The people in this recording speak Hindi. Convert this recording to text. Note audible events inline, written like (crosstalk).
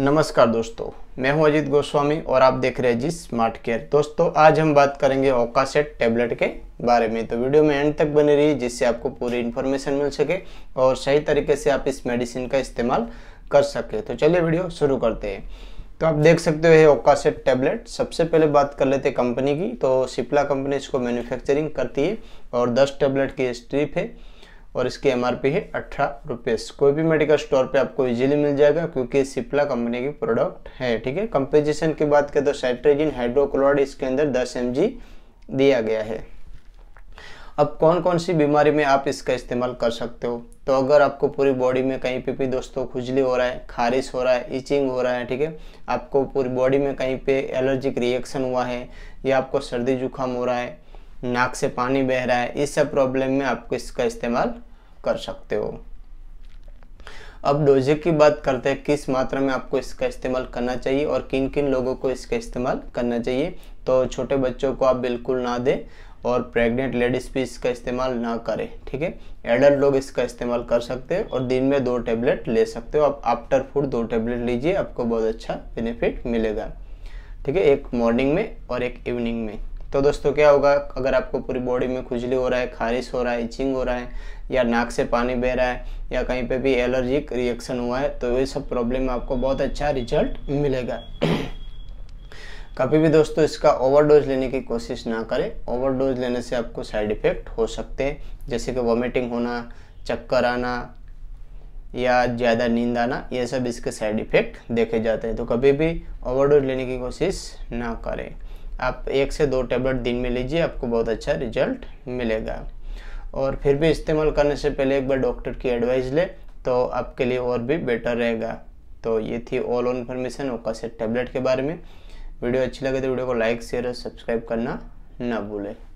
नमस्कार दोस्तों मैं हूं अजीत गोस्वामी और आप देख रहे हैं जी स्मार्ट केयर दोस्तों आज हम बात करेंगे ओकासेट टैबलेट के बारे में तो वीडियो में एंड तक बने रही जिससे आपको पूरी इन्फॉर्मेशन मिल सके और सही तरीके से आप इस मेडिसिन का इस्तेमाल कर सके तो चलिए वीडियो शुरू करते हैं तो आप देख सकते हो ओकासेट टैबलेट सबसे पहले बात कर लेते कंपनी की तो सिप्ला कंपनी इसको मैन्युफैक्चरिंग करती है और दस टैबलेट की स्ट्रिप है और इसकी एम है अठारह रुपये कोई भी मेडिकल स्टोर पे आपको इजीली मिल जाएगा क्योंकि सिप्ला कंपनी की प्रोडक्ट है ठीक है कंपोजिशन की बात करें तो साइट्रेजिन हाइड्रोक्लोराइड इसके अंदर 10 एम दिया गया है अब कौन कौन सी बीमारी में आप इसका इस्तेमाल कर सकते हो तो अगर आपको पूरी बॉडी में कहीं पे भी दोस्तों खुजली हो रहा है खारिश हो रहा है इचिंग हो रहा है ठीक है आपको पूरी बॉडी में कहीं पे एलर्जिक रिएक्शन हुआ है या आपको सर्दी जुकाम हो रहा है नाक से पानी बह रहा है इस सब प्रॉब्लम में आप इसका इस्तेमाल कर सकते हो अब डोजे की बात करते हैं किस मात्रा में आपको इसका इस्तेमाल करना चाहिए और किन किन लोगों को इसका इस्तेमाल करना चाहिए तो छोटे बच्चों को आप बिल्कुल ना दें और प्रेग्नेंट लेडीज़ भी इसका इस्तेमाल ना करें ठीक है एडल्ट लोग इसका इस्तेमाल कर सकते हैं और दिन में दो टेबलेट ले सकते हो आप आफ्टर फूड दो टेबलेट लीजिए आपको बहुत अच्छा बेनिफिट मिलेगा ठीक है एक मॉर्निंग में और एक इवनिंग में तो दोस्तों क्या होगा अगर आपको पूरी बॉडी में खुजली हो रहा है खारिश हो रहा है इचिंग हो रहा है या नाक से पानी बह रहा है या कहीं पे भी एलर्जिक रिएक्शन हुआ है तो ये सब प्रॉब्लम में आपको बहुत अच्छा रिजल्ट मिलेगा (clears throat) कभी भी दोस्तों इसका ओवरडोज लेने की कोशिश ना करें ओवरडोज लेने से आपको साइड इफेक्ट हो सकते हैं जैसे कि वॉमिटिंग होना चक्कर आना या ज़्यादा नींद आना ये सब इसके साइड इफ़ेक्ट देखे जाते हैं तो कभी भी ओवरडोज लेने की कोशिश ना करें आप एक से दो टेबलेट दिन में लीजिए आपको बहुत अच्छा रिजल्ट मिलेगा और फिर भी इस्तेमाल करने से पहले एक बार डॉक्टर की एडवाइस ले तो आपके लिए और भी बेटर रहेगा तो ये थी all on information Okacet tablet के बारे में वीडियो अच्छी लगे तो वीडियो को लाइक शेयर और सब्सक्राइब करना ना भूलें